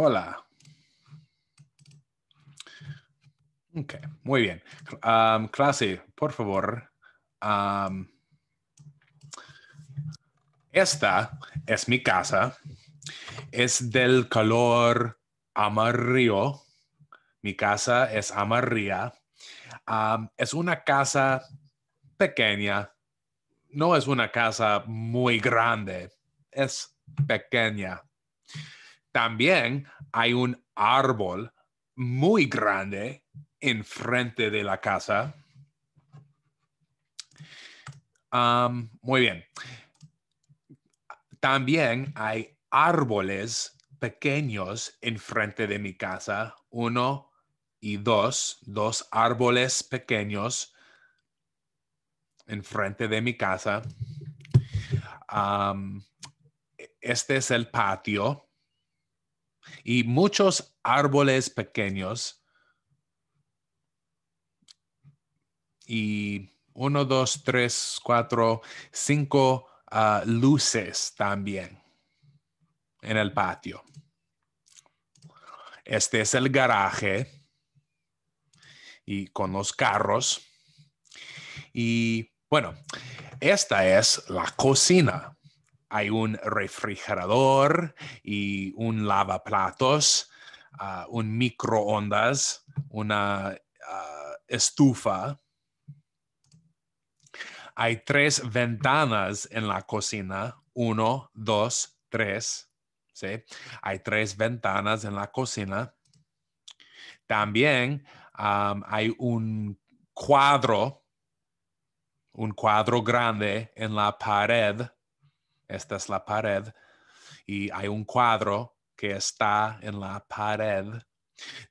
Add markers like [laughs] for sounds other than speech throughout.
Hola. Ok, muy bien. Um, clase, por favor. Um, esta es mi casa. Es del color amarillo. Mi casa es amarilla. Um, es una casa pequeña. No es una casa muy grande. Es pequeña. También hay un árbol muy grande enfrente de la casa. muy bien. También hay árboles pequeños enfrente de mi casa, uno y dos, dos árboles pequeños enfrente de mi casa. este es el patio y muchos árboles pequeños. Y uno, dos, tres, cuatro, cinco ah, luces también en el patio. Este es el garaje y con los carros. Y bueno, esta es la cocina hay un refrigerador y un lavaplatos, ah, un microondas, una ah, estufa. Hay tres ventanas en la cocina, uno, dos, tres. Hay tres ventanas en la cocina. También hay un cuadro, un cuadro grande en la pared esta es la pared y hay un cuadro que está en la pared.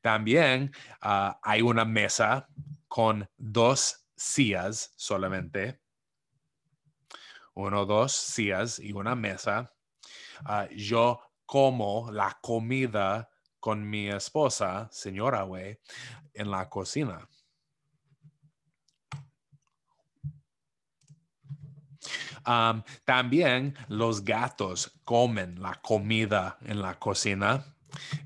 También ah, hay una mesa con dos sillas solamente. Uno, dos sillas y una mesa. Ah, yo como la comida con mi esposa, señora Wei, en la cocina. también los gatos comen la comida en la cocina.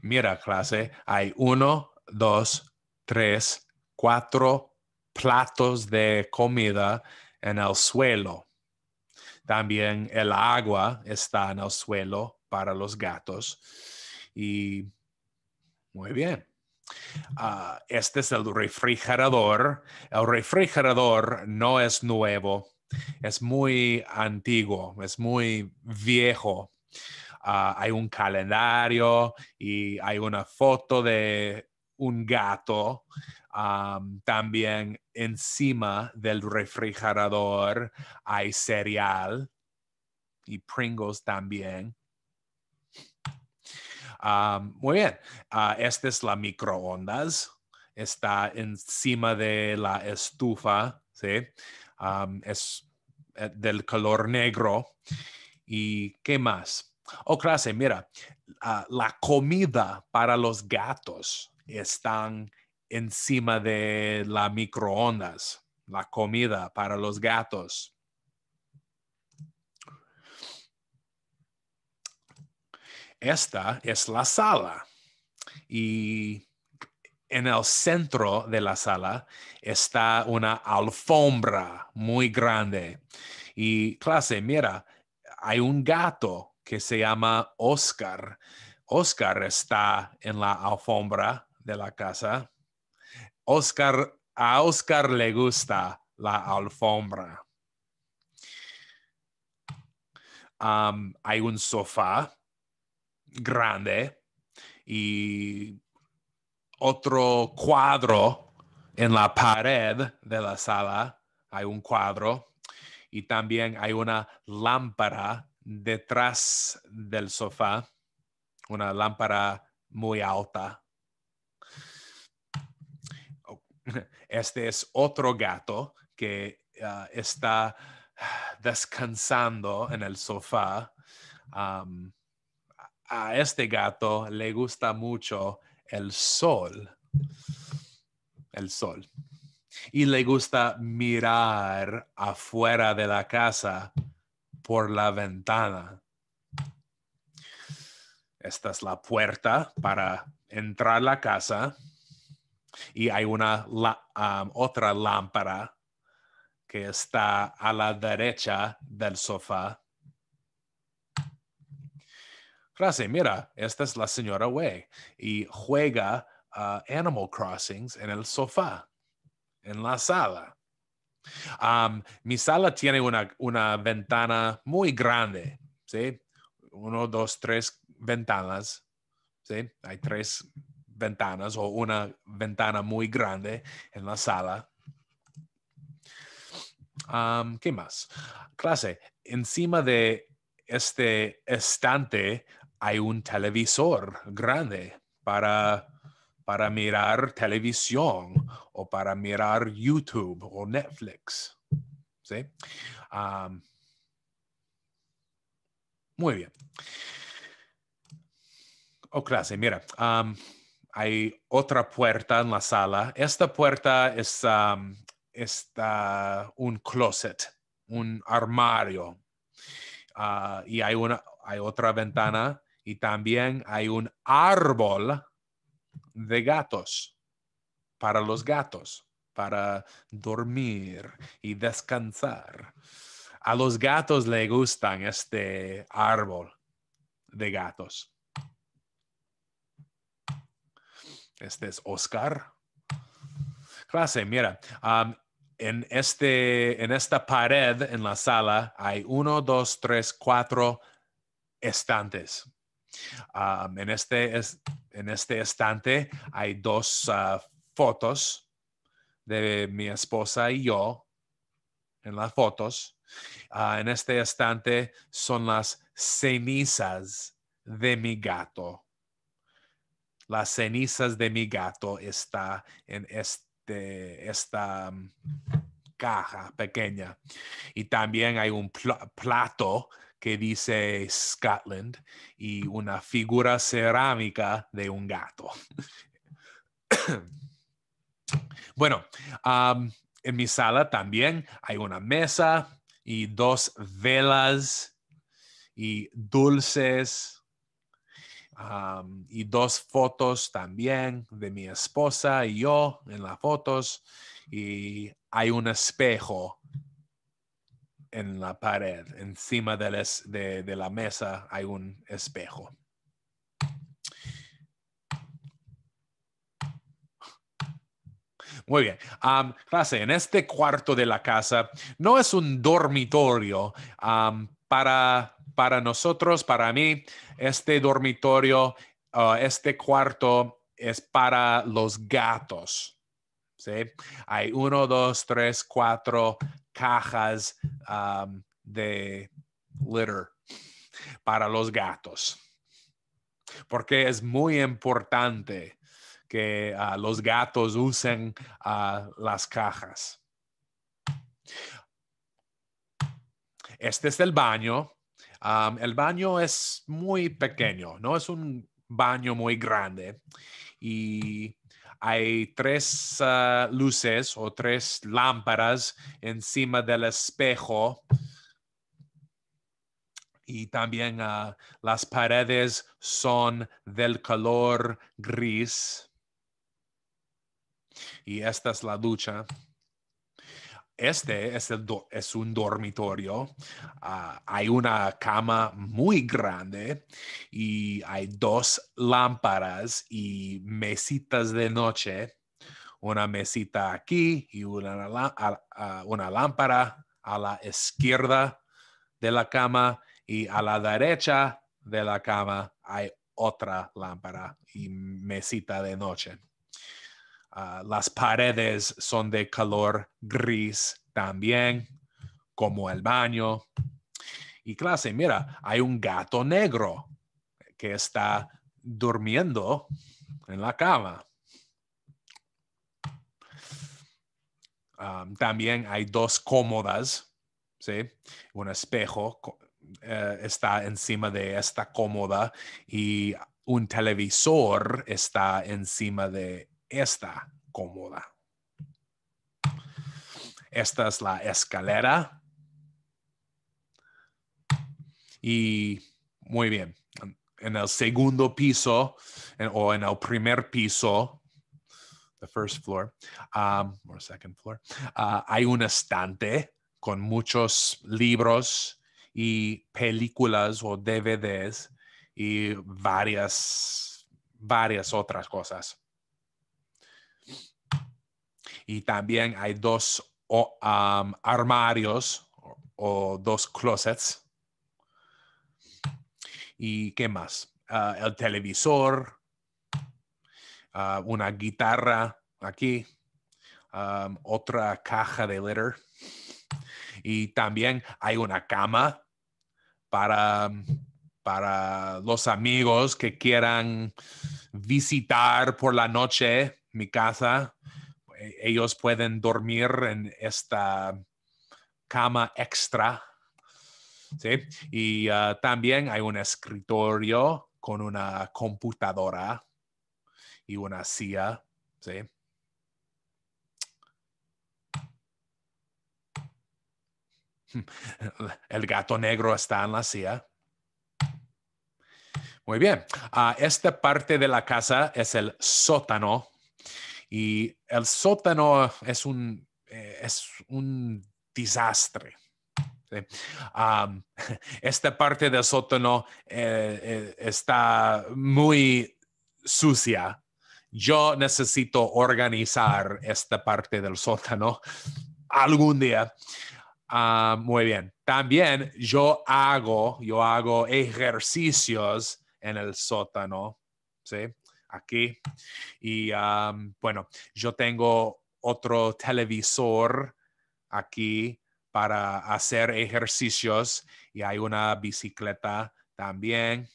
Mira, clase, hay uno, dos, tres, cuatro platos de comida en el suelo. También el agua está en el suelo para los gatos. Y muy bien. Ah, este es el refrigerador. El refrigerador no es nuevo. Es muy antiguo, es muy viejo. Ah, hay un calendario y hay una foto de un gato también encima del refrigerador hay cereal y Pringles también. muy bien, ah, esta es la microondas, está encima de la estufa, ¿sí? es eh, del color negro. ¿Y qué más? Oh, clase, mira, ah, la comida para los gatos están encima de la microondas. La comida para los gatos. Esta es la sala y en el centro de la sala está una alfombra muy grande. Y clase, mira, hay un gato que se llama Oscar. Oscar está en la alfombra de la casa. Oscar, a Oscar le gusta la alfombra. hay un sofá grande y otro cuadro en la pared de la sala. Hay un cuadro y también hay una lámpara detrás del sofá, una lámpara muy alta. Este es otro gato que uh, está descansando en el sofá. Um, a este gato le gusta mucho el sol. El sol. Y le gusta mirar afuera de la casa por la ventana. Esta es la puerta para entrar a la casa y hay una otra lámpara que está a la derecha del sofá Clase, mira, esta es la señora Wei y juega ah, Animal Crossings en el sofá, en la sala. mi sala tiene una, ventana muy grande, ¿sí? Uno, dos, tres ventanas, ¿sí? Hay tres ventanas o una ventana muy grande en la sala. ¿Qué más? Clase, encima de este estante hay un televisor grande para, para mirar televisión o para mirar YouTube o Netflix. muy bien. Oh, clase, mira, hay otra puerta en la sala. Esta puerta es, está un closet, un armario. Ah, y hay, una, hay otra ventana y también hay un árbol de gatos para los gatos, para dormir y descansar. A los gatos le gustan este árbol de gatos. Este es Oscar. Clase, mira, um, en, este, en esta pared, en la sala, hay uno, dos, tres, cuatro estantes en, este en este estante hay dos ah, fotos de mi esposa y yo en las fotos. Ah, en este estante son las cenizas de mi gato. Las cenizas de mi gato está en este, esta mm, caja pequeña. Y también hay un plato que dice Scotland y una figura cerámica de un gato. [coughs] bueno, en mi sala también hay una mesa y dos velas y dulces y dos fotos también de mi esposa y yo en las fotos y hay un espejo en la pared, encima de, la mesa hay un espejo. Muy bien. clase, en este cuarto de la casa no es un dormitorio para, para nosotros, para mí, este dormitorio, ah, este cuarto es para los gatos. ¿sí? Hay uno, dos, tres, cuatro cajas Um, de litter para los gatos. Porque es muy importante que uh, los gatos usen uh, las cajas. Este es el baño. Um, el baño es muy pequeño, no es un baño muy grande. Y hay tres ah, luces o tres lámparas encima del espejo y también ah, las paredes son del color gris. Y esta es la ducha. Este es, un dormitorio. Ah, hay una cama muy grande y hay dos lámparas y mesitas de noche. Una mesita aquí y una lámpara a la izquierda de la cama y a la derecha de la cama hay otra lámpara y mesita de noche. Ah, las paredes son de color gris también, como el baño. Y clase, mira, hay un gato negro que está durmiendo en la cama. Ah, también hay dos cómodas, ¿sí? Un espejo eh, está encima de esta cómoda y un televisor está encima de está cómoda. Esta es la escalera. Y muy bien, en el segundo piso o en el primer piso, the first floor, um, or second floor, uh, hay un estante con muchos libros y películas o DVDs y varias, varias otras cosas y también hay dos armarios o, dos closets. ¿Y qué más? Ah, el televisor, ah, una guitarra aquí, otra caja de litter. Y también hay una cama para, para los amigos que quieran visitar por la noche mi casa e-, ellos pueden dormir en esta cama extra. ¿sí? Y ah, también hay un escritorio con una computadora y una silla. ¿sí? [laughs] El gato negro está en la silla. Muy bien. Ah, esta parte de la casa es el sótano y el sótano es un, eh, es un desastre. [laughs] esta parte del sótano eh, eh, está muy sucia. Yo necesito organizar esta parte del sótano [laughs] algún día. Ah, muy bien. También yo hago, yo hago ejercicios en el sótano, ¿sí? aquí. Y bueno, yo tengo otro televisor aquí para hacer ejercicios y hay una bicicleta también.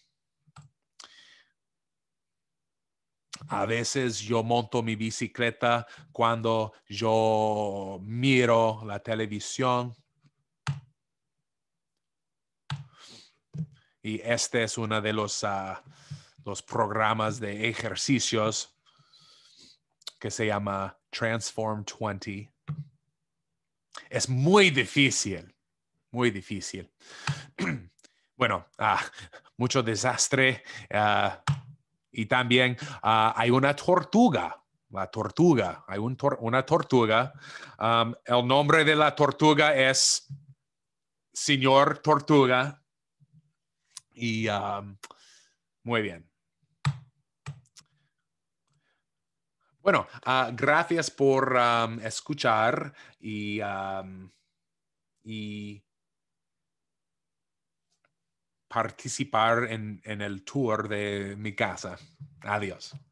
A veces yo monto mi bicicleta cuando yo miro la televisión. Y este es uno de los ah, los programas de ejercicios que se llama Transform 20. Es muy difícil, muy difícil. [clears throat] bueno, ah, mucho desastre. Ah, y también ah, hay una tortuga, la tortuga, hay un una tortuga. Um, el nombre de la tortuga es Señor Tortuga. Y um, muy bien. Bueno, ah, gracias por escuchar y, y participar en, en el tour de mi casa. Adiós.